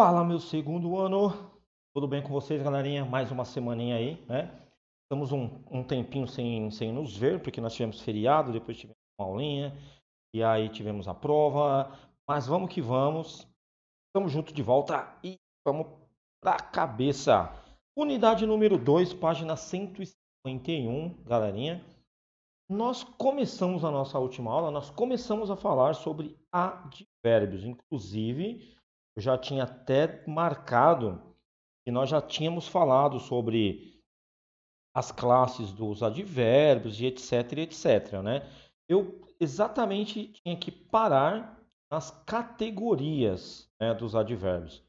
Fala, meu segundo ano. Tudo bem com vocês, galerinha? Mais uma semaninha aí, né? Estamos um, um tempinho sem, sem nos ver, porque nós tivemos feriado, depois tivemos uma aulinha, e aí tivemos a prova. Mas vamos que vamos. Estamos juntos de volta e vamos pra cabeça. Unidade número 2, página 151, galerinha. Nós começamos a nossa última aula, nós começamos a falar sobre advérbios, inclusive eu já tinha até marcado que nós já tínhamos falado sobre as classes dos advérbios e etc, etc, né? Eu exatamente tinha que parar nas categorias né, dos advérbios.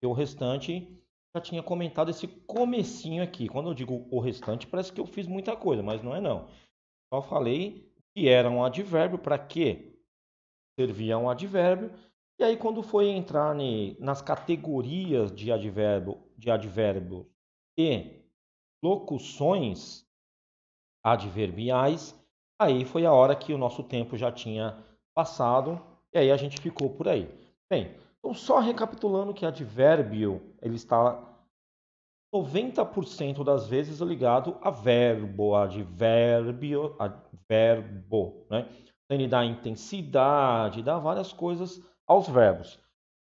E o restante já tinha comentado esse comecinho aqui. Quando eu digo o restante, parece que eu fiz muita coisa, mas não é não. Só falei que era um advérbio, para que servia um advérbio e aí quando foi entrar ne, nas categorias de advérbio, de advérbio e locuções adverbiais, aí foi a hora que o nosso tempo já tinha passado e aí a gente ficou por aí. Bem, então só recapitulando que advérbio, ele está 90% das vezes ligado a verbo, advérbio, adverbo, né? Então, ele dá intensidade, dá várias coisas aos verbos.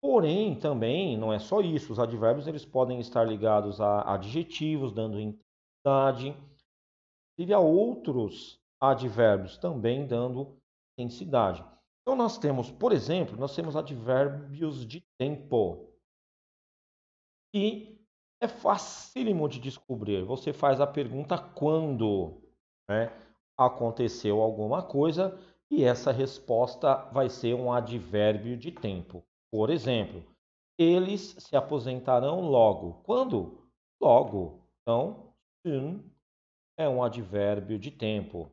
Porém, também não é só isso. Os advérbios eles podem estar ligados a adjetivos, dando intensidade, e a outros advérbios também dando intensidade. Então nós temos, por exemplo, nós temos advérbios de tempo. E é facílimo de descobrir. Você faz a pergunta quando né, aconteceu alguma coisa e essa resposta vai ser um advérbio de tempo. Por exemplo, eles se aposentarão logo. Quando? Logo. Então, soon é um advérbio de tempo.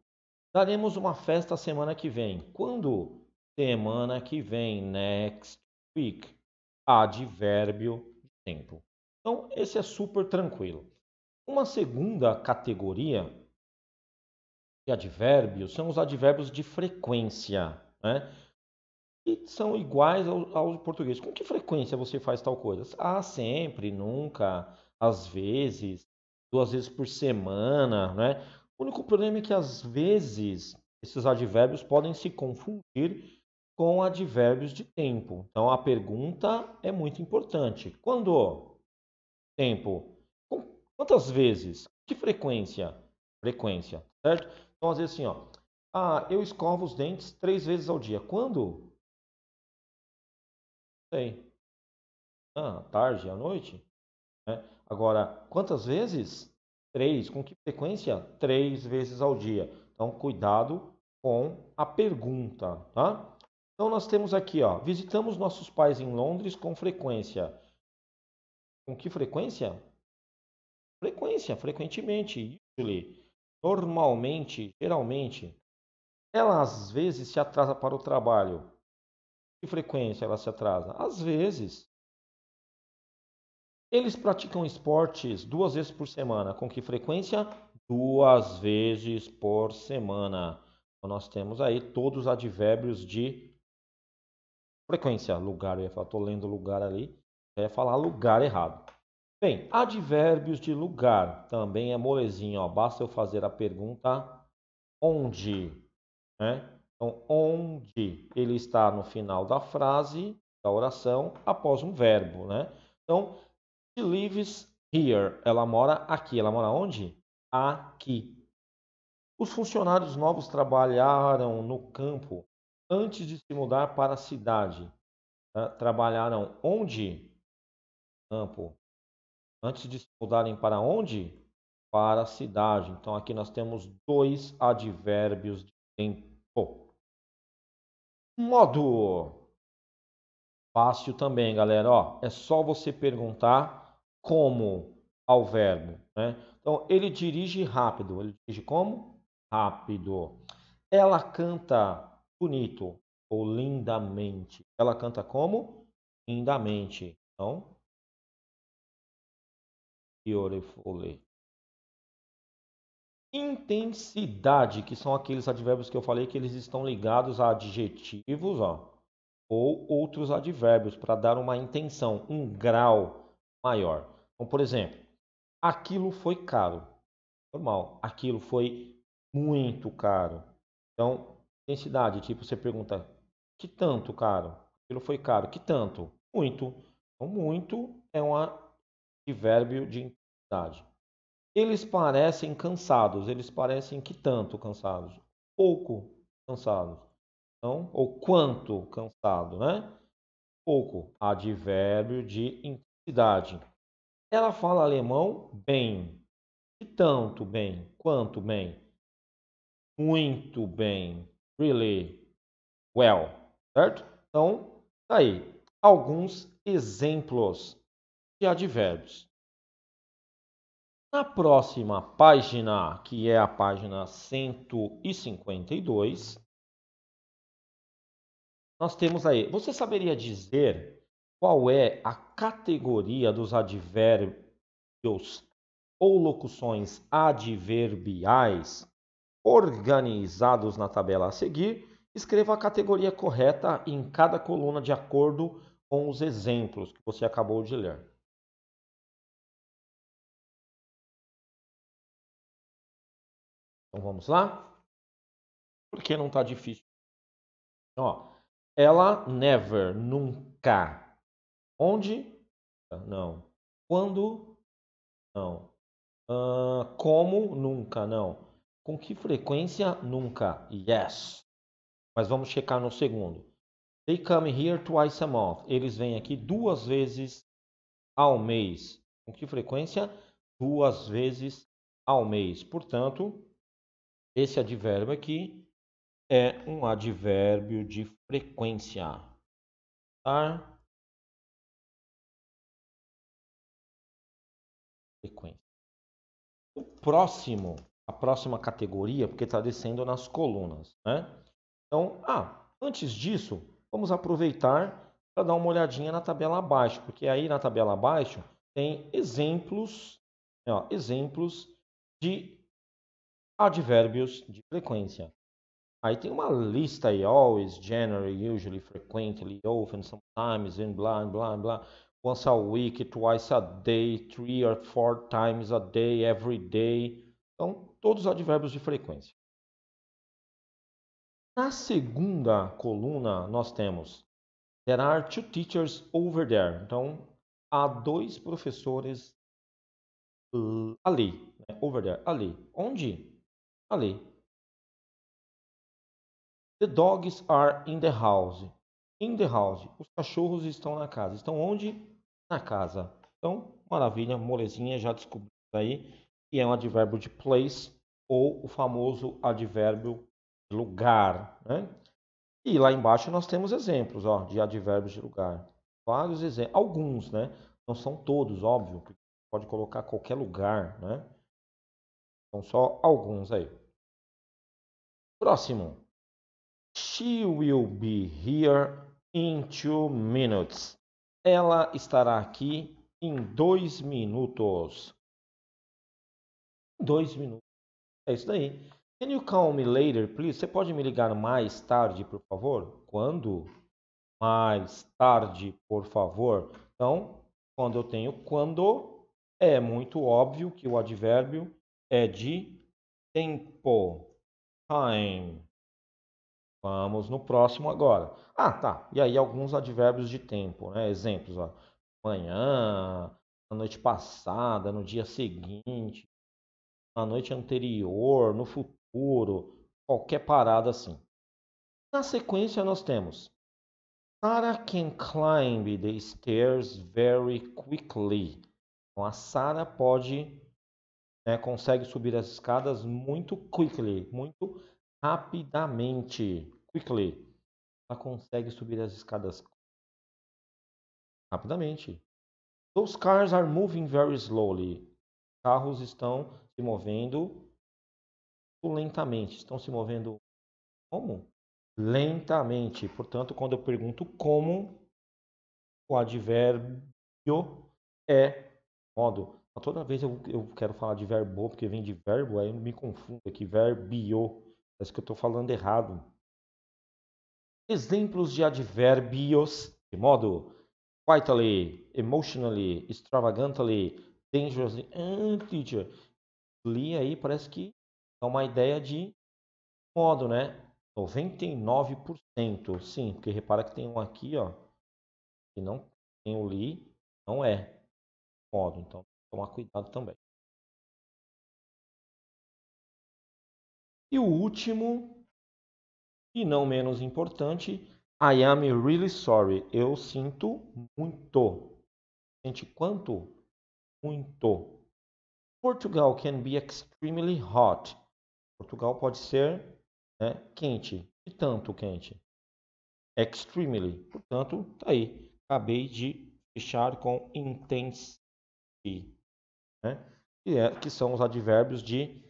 Daremos uma festa semana que vem. Quando? Semana que vem, next week. Advérbio de tempo. Então, esse é super tranquilo. Uma segunda categoria e advérbios são os advérbios de frequência, né? E são iguais ao, ao português. Com que frequência você faz tal coisa? Ah, sempre, nunca, às vezes, duas vezes por semana, né? O único problema é que às vezes esses advérbios podem se confundir com advérbios de tempo. Então a pergunta é muito importante. Quando? Tempo. Quantas vezes? Que frequência? Frequência, certo? Então, às vezes assim, ó. Ah, eu escovo os dentes três vezes ao dia. Quando? Sei. Ah, tarde, à noite. Né? Agora, quantas vezes? Três. Com que frequência? Três vezes ao dia. Então, cuidado com a pergunta, tá? Então, nós temos aqui, ó. Visitamos nossos pais em Londres com frequência. Com que frequência? Frequência, frequentemente, usually normalmente, geralmente, ela às vezes se atrasa para o trabalho. Que frequência ela se atrasa? Às vezes. Eles praticam esportes duas vezes por semana. Com que frequência? Duas vezes por semana. Então, nós temos aí todos os advérbios de frequência. Lugar, eu ia falar, estou lendo lugar ali. Eu é ia falar lugar errado. Bem, advérbios de lugar também é molezinho, ó. Basta eu fazer a pergunta onde, né? Então, onde ele está no final da frase, da oração, após um verbo, né? Então, she lives here. Ela mora aqui. Ela mora onde? Aqui. Os funcionários novos trabalharam no campo antes de se mudar para a cidade. Trabalharam onde? Campo. Antes de se mudarem para onde? Para a cidade. Então aqui nós temos dois advérbios de tempo. Modo. Fácil também, galera. Ó, é só você perguntar como ao verbo. Né? Então, ele dirige rápido. Ele dirige como? Rápido. Ela canta bonito ou lindamente. Ela canta como? Lindamente. Então, Intensidade, que são aqueles advérbios que eu falei que eles estão ligados a adjetivos ó, ou outros advérbios para dar uma intenção, um grau maior. Então, por exemplo, aquilo foi caro. Normal, aquilo foi muito caro. Então, intensidade, tipo, você pergunta, que tanto, caro? Aquilo foi caro, que tanto? Muito. Então, muito é um advérbio de eles parecem cansados, eles parecem que tanto cansados? Pouco cansados. Então, ou quanto cansado, né? Pouco. Advérbio de intensidade. Ela fala alemão bem. E tanto bem? Quanto bem? Muito bem. Really well. Certo? Então, tá aí alguns exemplos de advérbios. Na próxima página, que é a página 152, nós temos aí. Você saberia dizer qual é a categoria dos advérbios ou locuções adverbiais organizados na tabela a seguir? Escreva a categoria correta em cada coluna de acordo com os exemplos que você acabou de ler. Então vamos lá? Porque não está difícil. Então, ó, ela never, nunca. Onde? Ah, não. Quando? Não. Uh, como? Nunca, não. Com que frequência? Nunca. Yes. Mas vamos checar no segundo. They come here twice a month. Eles vêm aqui duas vezes ao mês. Com que frequência? Duas vezes ao mês. Portanto, esse advérbio aqui é um advérbio de frequência. Tá? Frequência. O próximo, a próxima categoria, porque está descendo nas colunas, né? Então, ah, antes disso, vamos aproveitar para dar uma olhadinha na tabela abaixo, porque aí na tabela abaixo tem exemplos, ó, exemplos de advérbios de frequência. Aí tem uma lista aí, always, generally, usually, frequently, often, sometimes, and blá, blá, blá. Once a week, twice a day, three or four times a day, every day. Então, todos os advérbios de frequência. Na segunda coluna, nós temos There are two teachers over there. Então, há dois professores uh, ali, né? over there, ali. Onde? ali. The dogs are in the house. In the house. Os cachorros estão na casa. Estão onde? Na casa. Então, maravilha, molezinha, já descobrimos aí que é um advérbio de place ou o famoso advérbio de lugar, né? E lá embaixo nós temos exemplos, ó, de advérbios de lugar. Vários exemplos, alguns, né? Não são todos, óbvio, pode colocar qualquer lugar, né? São só alguns aí. Próximo. She will be here in two minutes. Ela estará aqui em dois minutos. Dois minutos. É isso daí. Can you call me later, please? Você pode me ligar mais tarde, por favor? Quando? Mais tarde, por favor. Então, quando eu tenho quando, é muito óbvio que o advérbio é de tempo. Time. Vamos no próximo agora. Ah, tá. E aí alguns advérbios de tempo, né? Exemplos, ó. Manhã, na noite passada, no dia seguinte, na noite anterior, no futuro, qualquer parada assim. Na sequência nós temos Sarah can climb the stairs very quickly. Então a Sarah pode né, consegue subir as escadas muito quickly, muito rapidamente. Quickly. Ela consegue subir as escadas rapidamente. Those cars are moving very slowly. Os carros estão se movendo lentamente. Estão se movendo como? Lentamente. Portanto, quando eu pergunto como, o advérbio é modo. Toda vez eu, eu quero falar de verbo, porque vem de verbo, aí eu me confundo aqui. Verbio, Parece que eu estou falando errado. Exemplos de adverbios de modo quietly, emotionally, extravagantly, dangerously. Ah, teacher. Li aí parece que dá uma ideia de modo, né? 99%. Sim, porque repara que tem um aqui, ó. Que não tem o li, não é modo. Então, Tomar cuidado também. E o último, e não menos importante, I am really sorry. Eu sinto muito. Sente quanto? Muito. Portugal can be extremely hot. Portugal pode ser né, quente. E tanto quente? Extremely. Portanto, tá aí. Acabei de fechar com intense né? que, é, que são os advérbios de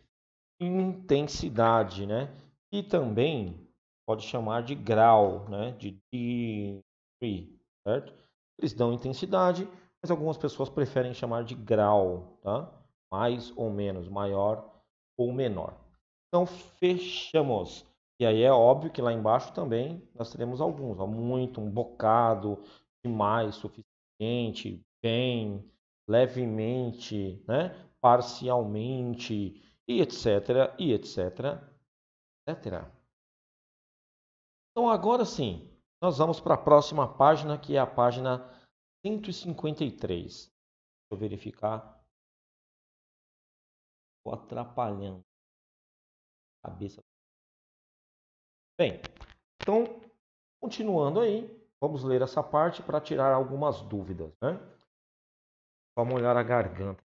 intensidade, né? E também pode chamar de grau, né? De degree, certo? Eles dão intensidade, mas algumas pessoas preferem chamar de grau, tá? Mais ou menos, maior ou menor. Então fechamos. E aí é óbvio que lá embaixo também nós teremos alguns, ó, muito, um bocado, demais, suficiente, bem, levemente, né? parcialmente, e etc, e etc, etc. Então agora sim, nós vamos para a próxima página, que é a página 153. Deixa eu verificar. Estou atrapalhando a cabeça. Bem, então, continuando aí, vamos ler essa parte para tirar algumas dúvidas, né? para molhar a garganta.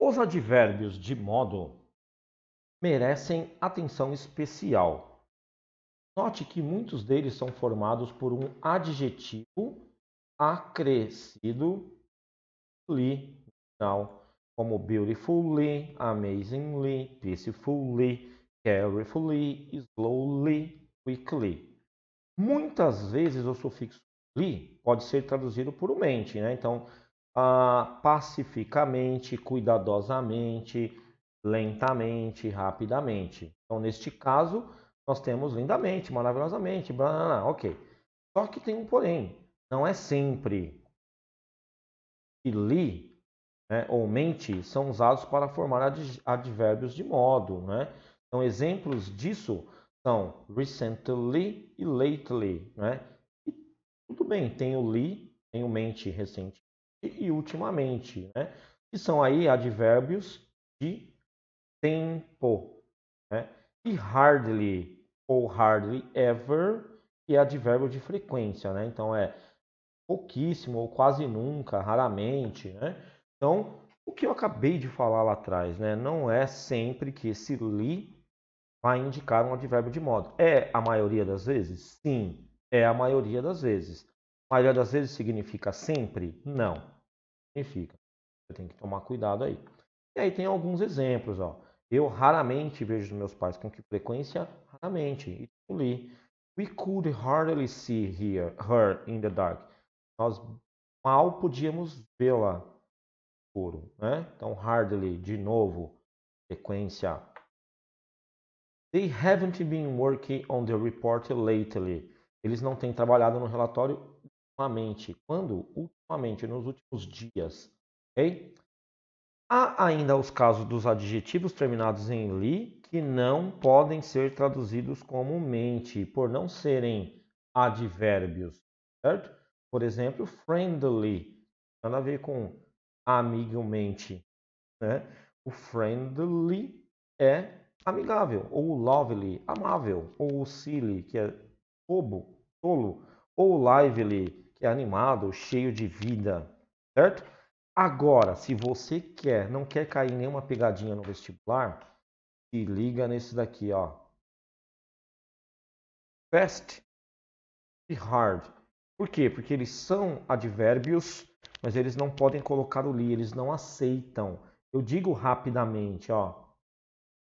Os advérbios de modo merecem atenção especial. Note que muitos deles são formados por um adjetivo acrescido li final, como beautifully, amazingly, peacefully, carefully, slowly, quickly. Muitas vezes o sufixo li pode ser traduzido por um mente, né? Então, ah, pacificamente, cuidadosamente, lentamente, rapidamente. Então, neste caso, nós temos lindamente, maravilhosamente, blá, blá, blá, ok. Só que tem um porém, não é sempre que li né, ou mente são usados para formar ad advérbios de modo, né? Então, exemplos disso são recently e lately, né? E tudo bem, tem o li, tem o mente recente e ultimamente, né? Que são aí advérbios de tempo, né? E hardly ou hardly ever, que é advérbio de frequência, né? Então é pouquíssimo ou quase nunca, raramente, né? Então, o que eu acabei de falar lá atrás, né? Não é sempre que esse li vai indicar um advérbio de modo. É a maioria das vezes? Sim, é a maioria das vezes. A maioria das vezes significa sempre? Não, significa. Você tem que tomar cuidado aí. E aí tem alguns exemplos. Ó. Eu raramente vejo os meus pais com que frequência? Raramente. E tipo li. We could hardly see here, her in the dark. Nós mal podíamos vê-la Né? Então, hardly, de novo, frequência They haven't been working on the report lately. Eles não têm trabalhado no relatório ultimamente. Quando? Ultimamente, nos últimos dias. Ok? Há ainda os casos dos adjetivos terminados em li que não podem ser traduzidos como mente, por não serem advérbios, certo? Por exemplo, friendly, nada a ver com amigavelmente, né? O friendly é amigável, ou lovely, amável, ou silly, que é bobo, tolo, ou lively, que é animado, cheio de vida, certo? Agora, se você quer, não quer cair nenhuma pegadinha no vestibular, se liga nesse daqui, ó. Fast e hard. Por quê? Porque eles são advérbios, mas eles não podem colocar o li, eles não aceitam. Eu digo rapidamente, ó.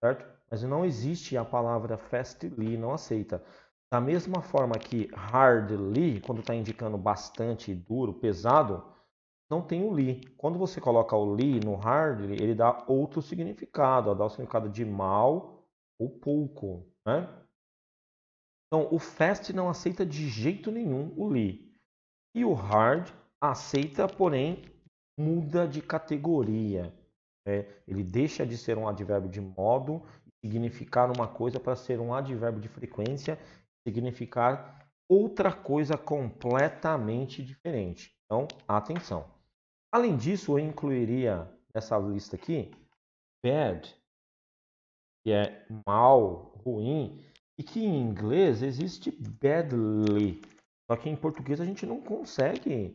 Certo? mas não existe a palavra fastly, não aceita. Da mesma forma que hardly, quando está indicando bastante, duro, pesado, não tem o li. Quando você coloca o li no hardly, ele dá outro significado, ó, dá o significado de mal ou pouco, né? Então, o fast não aceita de jeito nenhum o li. E o hard aceita, porém, muda de categoria. Né? ele deixa de ser um advérbio de modo significar uma coisa para ser um advérbio de frequência, significar outra coisa completamente diferente. Então, atenção. Além disso, eu incluiria nessa lista aqui bad, que é mal, ruim, e que em inglês existe badly. Só que em português a gente não consegue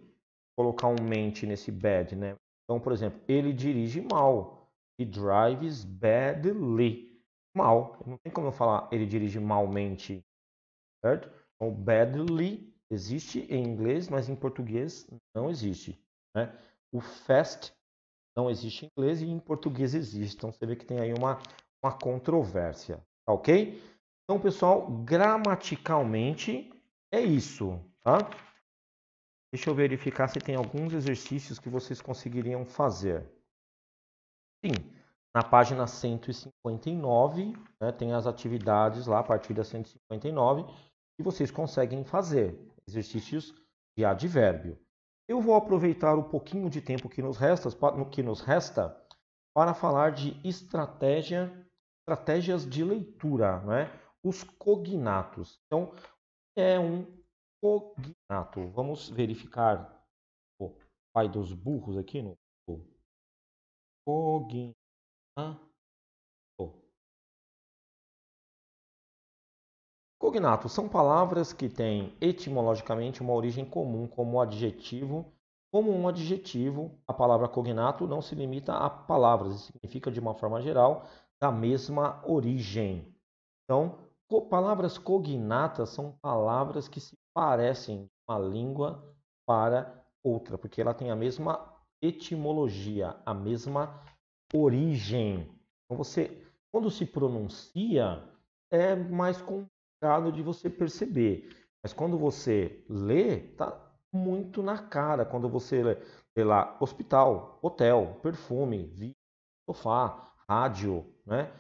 colocar um mente nesse bad, né? Então, por exemplo, ele dirige mal. He drives badly mal. Não tem como eu falar ele dirige malmente, certo? Então, badly existe em inglês, mas em português não existe. Né? O fast não existe em inglês e em português existe. Então, você vê que tem aí uma, uma controvérsia, tá ok? Então, pessoal, gramaticalmente é isso, tá? Deixa eu verificar se tem alguns exercícios que vocês conseguiriam fazer. Sim, na página 159, né, tem as atividades lá a partir da 159 e vocês conseguem fazer exercícios de advérbio. Eu vou aproveitar o um pouquinho de tempo que nos resta, que nos resta para falar de estratégia, estratégias de leitura, né? os cognatos. Então, é um cognato? Vamos verificar o pai dos burros aqui no cognato. Cognato são palavras que têm etimologicamente uma origem comum como adjetivo. Como um adjetivo, a palavra cognato não se limita a palavras, e significa de uma forma geral da mesma origem. Então, co palavras cognatas são palavras que se parecem de uma língua para outra, porque ela tem a mesma etimologia, a mesma origem. Então você, quando se pronuncia, é mais complicado de você perceber. Mas quando você lê, tá muito na cara. Quando você lê, lê lá hospital, hotel, perfume, sofá, rádio, né?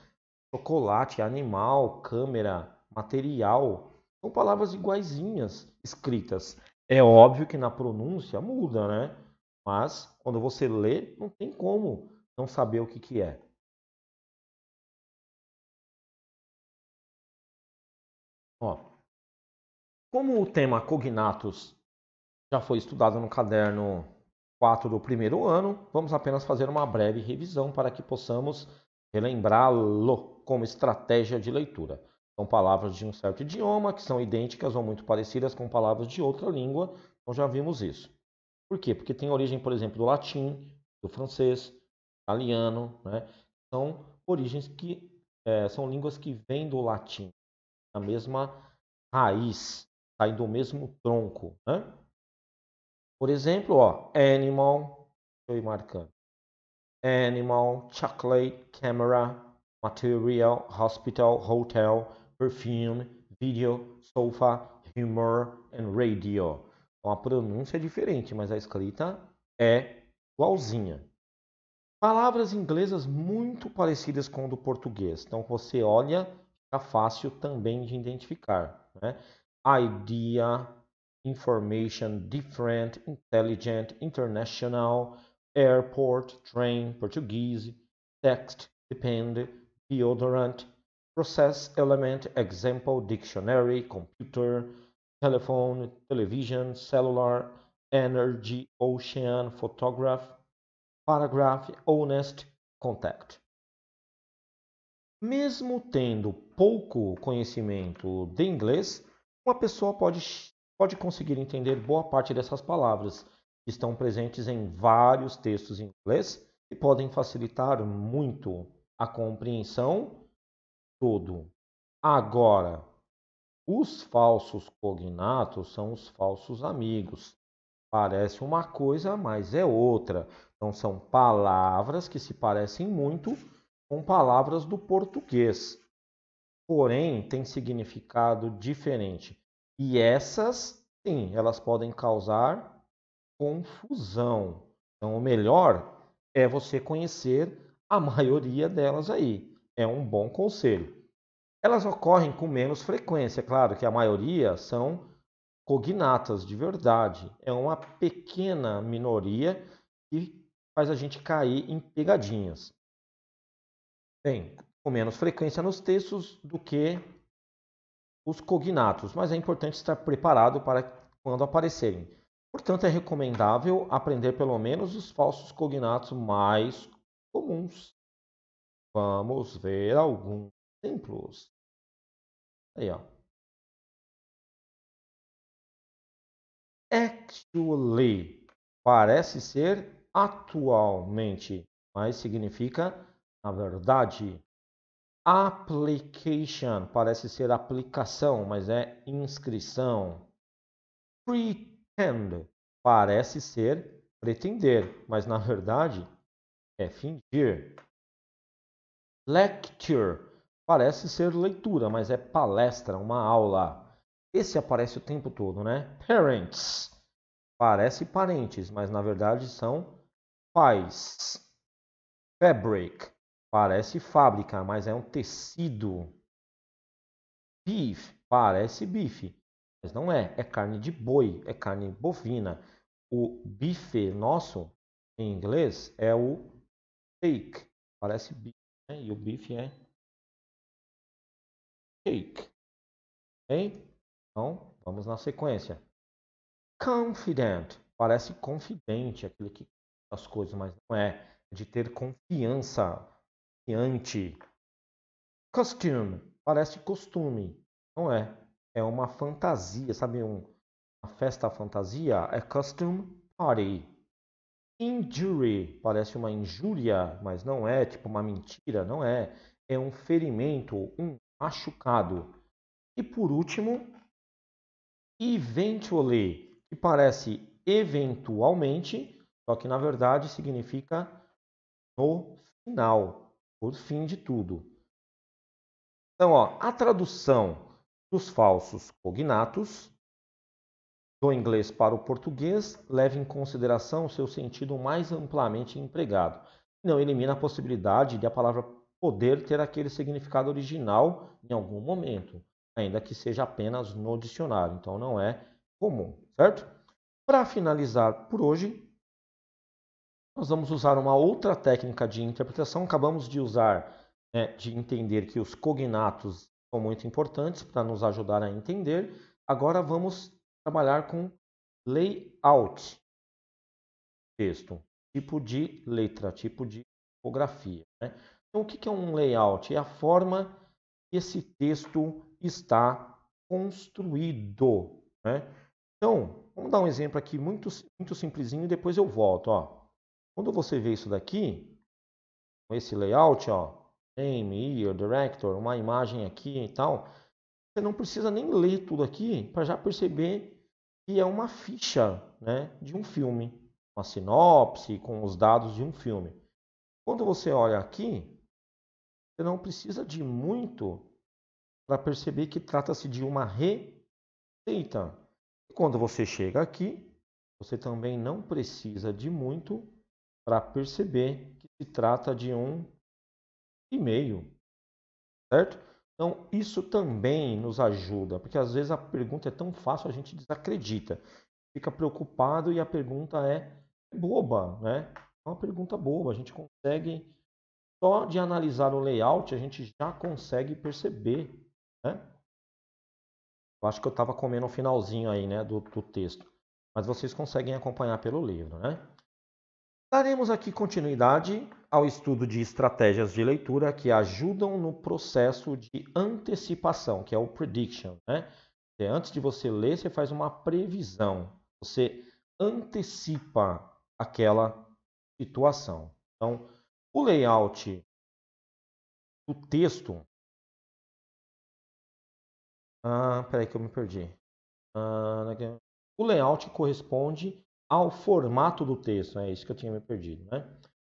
chocolate, animal, câmera, material. São palavras iguaizinhas escritas. É óbvio que na pronúncia muda, né? Mas quando você lê, não tem como não saber o que, que é. Ó, como o tema cognatos já foi estudado no caderno 4 do primeiro ano, vamos apenas fazer uma breve revisão para que possamos relembrá-lo como estratégia de leitura. São palavras de um certo idioma que são idênticas ou muito parecidas com palavras de outra língua, então já vimos isso. Por quê? Porque tem origem, por exemplo, do latim, do francês, italiano, né? São origens que é, são línguas que vêm do latim, a mesma raiz, saem do mesmo tronco, né? Por exemplo, ó, animal, deixa eu ir marcando. Animal, chocolate, camera, material, hospital, hotel, perfume, video, sofa, humor and radio. Então, a pronúncia é diferente, mas a escrita é igualzinha. Palavras inglesas muito parecidas com o do português. Então você olha, fica fácil também de identificar. Né? Idea, information, different, intelligent, international, airport, train, português, text, depend, deodorant, process, element, example, dictionary, computer, telephone, television, cellular, energy, ocean, photograph, Paragraph Honest Contact. Mesmo tendo pouco conhecimento de inglês, uma pessoa pode, pode conseguir entender boa parte dessas palavras, que estão presentes em vários textos em inglês e podem facilitar muito a compreensão todo. Agora, os falsos cognatos são os falsos amigos. Parece uma coisa, mas é outra. Então são palavras que se parecem muito com palavras do português. Porém, tem significado diferente. E essas, sim, elas podem causar confusão. Então, o melhor é você conhecer a maioria delas aí. É um bom conselho. Elas ocorrem com menos frequência, é claro que a maioria são cognatas de verdade. É uma pequena minoria que faz a gente cair em pegadinhas. Bem, com menos frequência nos textos do que os cognatos, mas é importante estar preparado para quando aparecerem. Portanto, é recomendável aprender pelo menos os falsos cognatos mais comuns. Vamos ver alguns exemplos. Aí, ó. actually parece ser atualmente, mas significa na verdade. Application parece ser aplicação, mas é inscrição. Pretend parece ser pretender, mas na verdade é fingir. Lecture parece ser leitura, mas é palestra, uma aula. Esse aparece o tempo todo, né? Parents. Parece parentes, mas na verdade são pais. Fabric. Parece fábrica, mas é um tecido. Beef. Parece bife, mas não é. É carne de boi, é carne bovina. O bife nosso, em inglês, é o steak. Parece bife, né? E o bife é steak. Okay? Então, vamos na sequência. Confident. Parece confidente, aquele que as coisas, mas não é. De ter confiança. Confiante. Costume. Parece costume. Não é. É uma fantasia, sabe? Um, uma festa fantasia é costume party. Injury. Parece uma injúria, mas não é. Tipo uma mentira, não é. É um ferimento, um machucado. E por último, eventually, que parece eventualmente, só que na verdade significa no final, por fim de tudo. Então, ó, a tradução dos falsos cognatos do inglês para o português leva em consideração o seu sentido mais amplamente empregado. Não elimina a possibilidade de a palavra poder ter aquele significado original em algum momento ainda que seja apenas no dicionário. Então não é comum, certo? Para finalizar por hoje, nós vamos usar uma outra técnica de interpretação. Acabamos de usar, né, de entender que os cognatos são muito importantes para nos ajudar a entender. Agora vamos trabalhar com layout, texto, tipo de letra, tipo de tipografia. Né? Então, o que é um layout? É a forma que esse texto está construído. Né? Então, vamos dar um exemplo aqui muito, muito simplesinho e depois eu volto. Ó. Quando você vê isso daqui, esse layout, ó, name, year, director, uma imagem aqui e tal, você não precisa nem ler tudo aqui para já perceber que é uma ficha né, de um filme, uma sinopse com os dados de um filme. Quando você olha aqui, você não precisa de muito para perceber que trata-se de uma receita. Quando você chega aqui, você também não precisa de muito para perceber que se trata de um e-mail, certo? Então, isso também nos ajuda, porque às vezes a pergunta é tão fácil, a gente desacredita, fica preocupado e a pergunta é boba, né? É uma pergunta boba, a gente consegue, só de analisar o layout, a gente já consegue perceber né? Eu acho que eu estava comendo o um finalzinho aí, né, do, do texto. Mas vocês conseguem acompanhar pelo livro, né? Daremos aqui continuidade ao estudo de estratégias de leitura que ajudam no processo de antecipação, que é o prediction, né? É, antes de você ler, você faz uma previsão. Você antecipa aquela situação. Então, o layout do texto ah, peraí que eu me perdi. Ah, né, o layout corresponde ao formato do texto, é isso que eu tinha me perdido, né?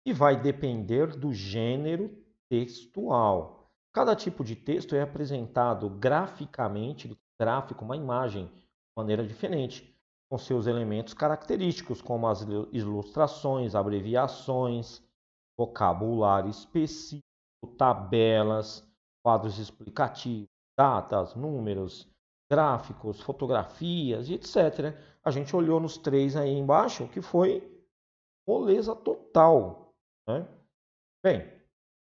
E vai depender do gênero textual. Cada tipo de texto é apresentado graficamente, gráfico, uma imagem, de maneira diferente, com seus elementos característicos, como as ilustrações, abreviações, vocabulário específico, tabelas, quadros explicativos, datas, números, gráficos, fotografias e etc. Né? A gente olhou nos três aí embaixo, que foi moleza total. Né? Bem,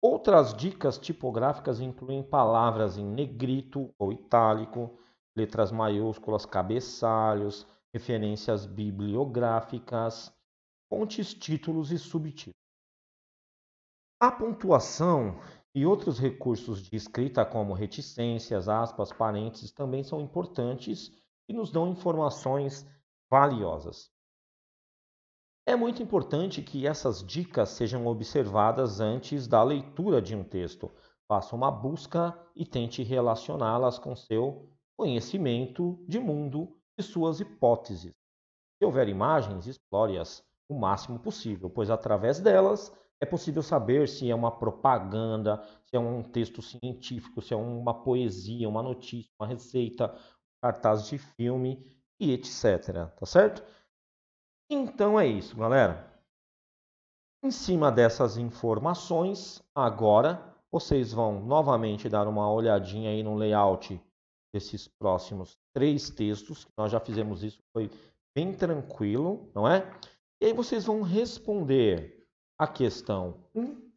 outras dicas tipográficas incluem palavras em negrito ou itálico, letras maiúsculas, cabeçalhos, referências bibliográficas, fontes, títulos e subtítulos. A pontuação e outros recursos de escrita, como reticências, aspas, parênteses, também são importantes e nos dão informações valiosas. É muito importante que essas dicas sejam observadas antes da leitura de um texto. Faça uma busca e tente relacioná-las com seu conhecimento de mundo e suas hipóteses. Se houver imagens, explore-as o máximo possível, pois através delas é possível saber se é uma propaganda, se é um texto científico, se é uma poesia, uma notícia, uma receita, cartaz de filme e etc. Tá certo? Então é isso, galera. Em cima dessas informações, agora vocês vão novamente dar uma olhadinha aí no layout desses próximos três textos. Nós já fizemos isso, foi bem tranquilo, não é? E aí vocês vão responder a questão 1,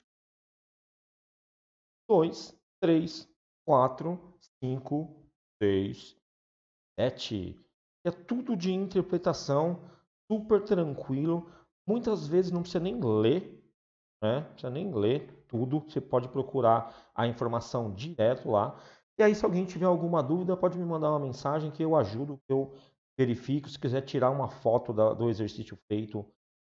2, 3, 4, 5, 6, 7. É tudo de interpretação, super tranquilo. Muitas vezes não precisa nem ler, né? Não precisa nem ler tudo. Você pode procurar a informação direto lá. E aí, se alguém tiver alguma dúvida, pode me mandar uma mensagem que eu ajudo, que eu verifico. Se quiser tirar uma foto do exercício feito,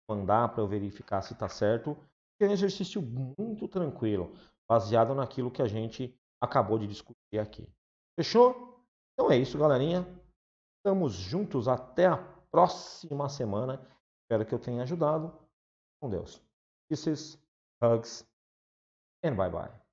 mandar para eu verificar se está certo. É um exercício muito tranquilo, baseado naquilo que a gente acabou de discutir aqui. Fechou? Então é isso, galerinha. Estamos juntos até a próxima semana. Espero que eu tenha ajudado. Com Deus. Kisses, hugs and bye bye.